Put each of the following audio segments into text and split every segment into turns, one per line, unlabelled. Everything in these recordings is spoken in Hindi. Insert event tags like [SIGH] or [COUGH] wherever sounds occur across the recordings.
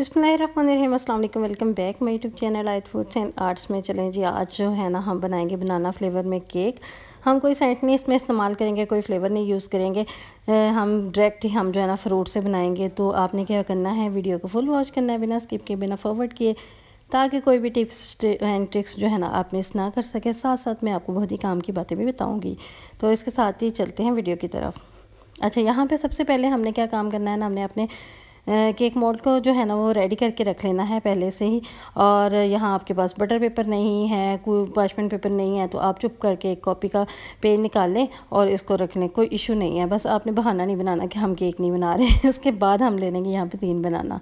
बिसमीम असल welcome back my YouTube channel Ayat foods and arts में चलें जी आज जो है ना हम बनाएंगे बनाना फ्लेवर में केक हम कोई सेंट नहीं इसमें इस्तेमाल करेंगे कोई फ्लेवर नहीं यूज़ करेंगे हम डायरेक्ट ही हम जो है ना फ्रूट से बनाएंगे तो आपने क्या करना है वीडियो को फुल वॉच करना है बिना स्किप किए बिना फॉरवर्ड किए ताकि कोई भी टिप्स एंड ट्रिक्स जो है ना आप मिस ना कर सके साथ साथ मैं आपको बहुत ही काम की बातें भी बताऊँगी तो इसके साथ ही चलते हैं वीडियो की तरफ अच्छा यहाँ पे सबसे पहले हमने क्या काम करना है ना हमने अपने केक मोल्ड को जो है ना वो रेडी करके रख लेना है पहले से ही और यहाँ आपके पास बटर पेपर नहीं है कोई पार्चमेंट पेपर नहीं है तो आप चुप करके एक कॉपी का पेन निकाल लें और इसको रख लें कोई इशू नहीं है बस आपने बहाना नहीं बनाना कि हम केक नहीं बना रहे [LAUGHS] उसके बाद हम ले लेंगे यहाँ पर तीन बनाना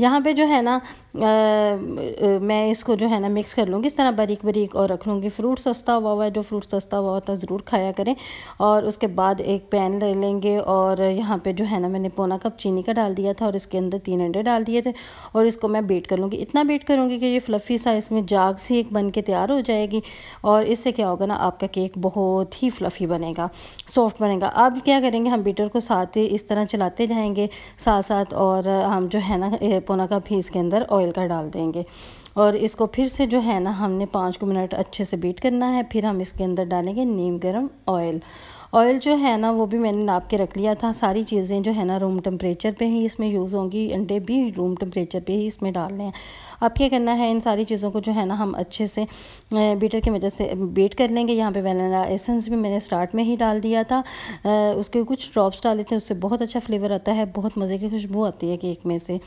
यहाँ पे जो है ना आ, मैं इसको जो है ना मिक्स कर लूँगी इस तरह बारीक बारीक और रख लूँगी फ्रूट सस्ता हुआ हुआ है जो फ्रूट सस्ता हुआ होता है ज़रूर खाया करें और उसके बाद एक पैन ले लेंगे और यहाँ पे जो है ना मैंने पौना कप चीनी का डाल दिया था और इसके अंदर तीन अंडे डाल दिए थे और इसको मैं बेट कर लूँगी इतना बेट करूँगी कि ये फ्लफ़ी सा इसमें जाग सी एक बन के तैयार हो जाएगी और इससे क्या होगा ना आपका केक बहुत ही फ्लफ़ी बनेगा सॉफ्ट बनेगा अब क्या करेंगे हम बीटर को साथ ही इस तरह चलाते जाएँगे साथ साथ और हम जो है ना पौना कप ही इसके अंदर ऑयल का डाल देंगे और इसको फिर से जो है ना हमने पाँच को मिनट अच्छे से बीट करना है फिर हम इसके अंदर डालेंगे नीम गर्म ऑयल ऑयल जो है ना वो भी मैंने नाप के रख लिया था सारी चीज़ें जो है ना रूम टेम्परेचर पे ही इसमें यूज़ होंगी अंडे भी रूम टेम्परेचर पे ही इसमें डालने हैं अब क्या करना है इन सारी चीज़ों को जो है ना हम अच्छे से बीटर की वजह से बीट कर लेंगे यहाँ पे वैनिला एसेंस भी मैंने स्टार्ट में ही डाल दिया था उसके कुछ ड्रॉप्स डाले थे उससे बहुत अच्छा फ्लेवर आता है बहुत मज़े की खुशबू आती है केक में से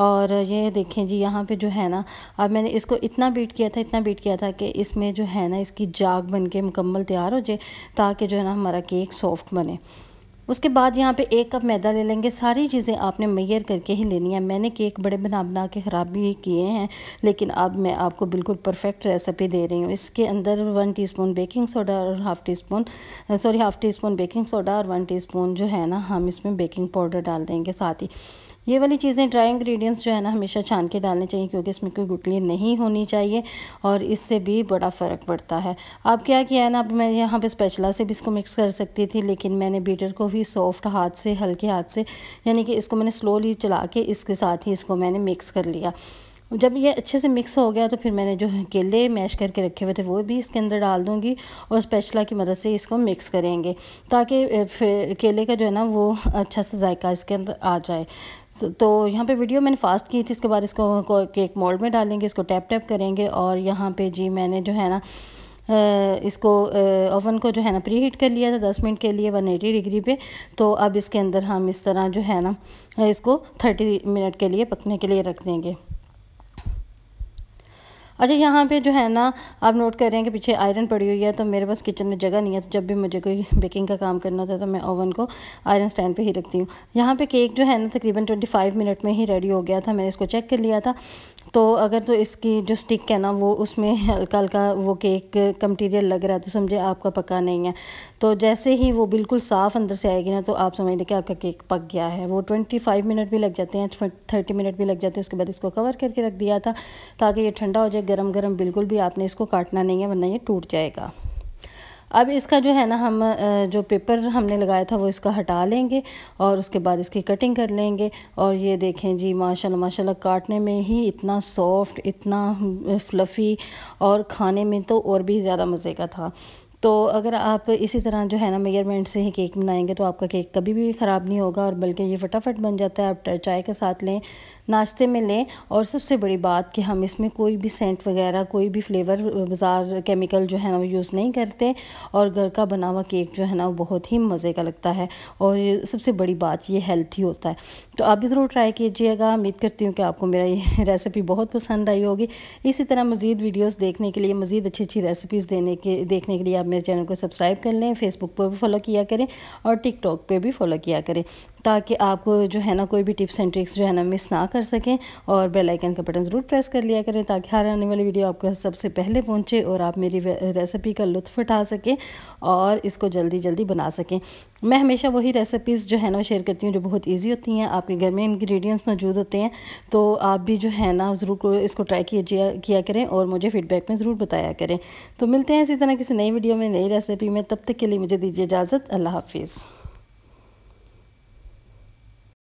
और ये देखें जी यहाँ पे जो है ना अब मैंने इसको इतना बीट किया था इतना बीट किया था कि इसमें जो है ना इसकी जाग बन के मुकम्मल तैयार हो जाए ताकि जो है ना हमारा केक सॉफ्ट बने उसके बाद यहाँ पे एक कप मैदा ले लेंगे सारी चीज़ें आपने मैयर करके ही लेनी है मैंने केक बड़े बना बना के ख़राब भी किए हैं लेकिन अब मैं आपको बिल्कुल परफेक्ट रेसिपी दे रही हूँ इसके अंदर वन टीस्पून बेकिंग सोडा और half teaspoon sorry half teaspoon baking soda और वन टीस्पून जो है ना हम इसमें बेकिंग पाउडर डाल देंगे साथ ही ये वाली चीज़ें ड्राई इंग्रेडिएंट्स जो है ना हमेशा छान के डालने चाहिए क्योंकि इसमें कोई गुटली नहीं होनी चाहिए और इससे भी बड़ा फ़र्क पड़ता है अब क्या किया है ना अब मैं यहाँ पे स्पेचला से भी इसको मिक्स कर सकती थी लेकिन मैंने बीटर को भी सॉफ्ट हाथ से हल्के हाथ से यानी कि इसको मैंने स्लोली चला के इसके साथ ही इसको मैंने मिक्स कर लिया जब ये अच्छे से मिक्स हो गया तो फिर मैंने जो केले मैश करके रखे हुए थे वो भी इसके अंदर डाल दूँगी और स्पेशला की मदद से इसको मिक्स करेंगे ताकि केले का जो है ना वो अच्छा सा जायका इसके अंदर आ जाए तो यहाँ पे वीडियो मैंने फास्ट की थी इसके बाद इसको केक मोल्ड में डालेंगे इसको टैप टैप करेंगे और यहाँ पे जी मैंने जो है ना इसको ओवन को जो है ना प्री हीट कर लिया था दस मिनट के लिए वन एटी डिग्री पे तो अब इसके अंदर हम इस तरह जो है ना इसको थर्टी मिनट के लिए पकने के लिए रख देंगे अच्छा यहाँ पे जो है ना आप नोट कर रहे हैं कि पीछे आयरन पड़ी हुई है तो मेरे पास किचन में जगह नहीं है तो जब भी मुझे कोई बेकिंग का काम करना होता है तो मैं ओवन को आयरन स्टैंड पर ही रखती हूँ यहाँ पर केक जो है ना तकरीबन ट्वेंटी मिनट में ही रेडी हो गया था मैंने इसको चेक कर लिया था तो अगर तो इसकी जो स्टिक है ना वो उसमें हल्का हल्का वो केक का मटीरियल लग रहा है तो समझे आपका पका नहीं है तो जैसे ही वो बिल्कुल साफ़ अंदर से आएगी ना तो आप समझ लें कि आपका केक पक गया है वो ट्वेंटी फाइव मिनट भी लग जाते हैं थर्टी मिनट भी लग जाते हैं उसके बाद इसको कवर करके रख दिया था ताकि ये ठंडा हो जाए गर्म गर्म बिल्कुल भी आपने इसको काटना नहीं है वरना ये टूट जाएगा अब इसका जो है ना हम जो पेपर हमने लगाया था वो इसका हटा लेंगे और उसके बाद इसकी कटिंग कर लेंगे और ये देखें जी माशाल्लाह माशाल्लाह काटने में ही इतना सॉफ्ट इतना फ्लफ़ी और खाने में तो और भी ज़्यादा मज़े का था तो अगर आप इसी तरह जो है ना मेजरमेंट से ही केक बनाएंगे तो आपका केक कभी भी ख़राब नहीं होगा और बल्कि ये फटाफट बन जाता है आप चाय के साथ लें नाश्ते में लें और सबसे बड़ी बात कि हम इसमें कोई भी सेंट वगैरह कोई भी फ्लेवर बाज़ार केमिकल जो है ना वो यूज़ नहीं करते और घर का बना हुआ केक जो है ना वो बहुत ही मज़े का लगता है और सबसे बड़ी बात ये हेल्थी होता है तो आप भी ज़रूर ट्राई कीजिएगा उम्मीद करती हूँ कि आपको मेरा ये रेसिपी [LAUGHS] बहुत पसंद आई होगी इसी तरह मज़ीद वीडियोज़ देखने के लिए मज़ीद अच्छी अच्छी रेसिपीज़ देने के देखने के लिए आप मेरे चैनल को सब्सक्राइब कर लें फेसबुक पर भी फॉलो किया करें और टिकटॉक पर भी फॉलो किया करें ताकि आप जो है ना कोई भी टिप्स एंड ट्रिक्स जो है ना मिस ना कर सकें और बेल आइकन का बटन ज़रूर प्रेस कर लिया करें ताकि हर आने वाली वीडियो आपके सबसे पहले पहुंचे और आप मेरी रेसिपी का लुत्फ़ उठा सकें और इसको जल्दी जल्दी बना सकें मैं हमेशा वही रेसिपीज़ जो है ना शेयर करती हूँ जो बहुत ईजी होती हैं आपके घर में इन्ग्रीडियंट्स मौजूद होते हैं तो आप भी जो है ना ज़रूर इसको ट्राई किया किया करें और मुझे फीडबैक में ज़रूर बताया करें तो मिलते हैं इसी तरह किसी नई वीडियो में नई रेसिपी में तब तक के लिए मुझे दीजिए इजाज़त अल्लाह हाफिज़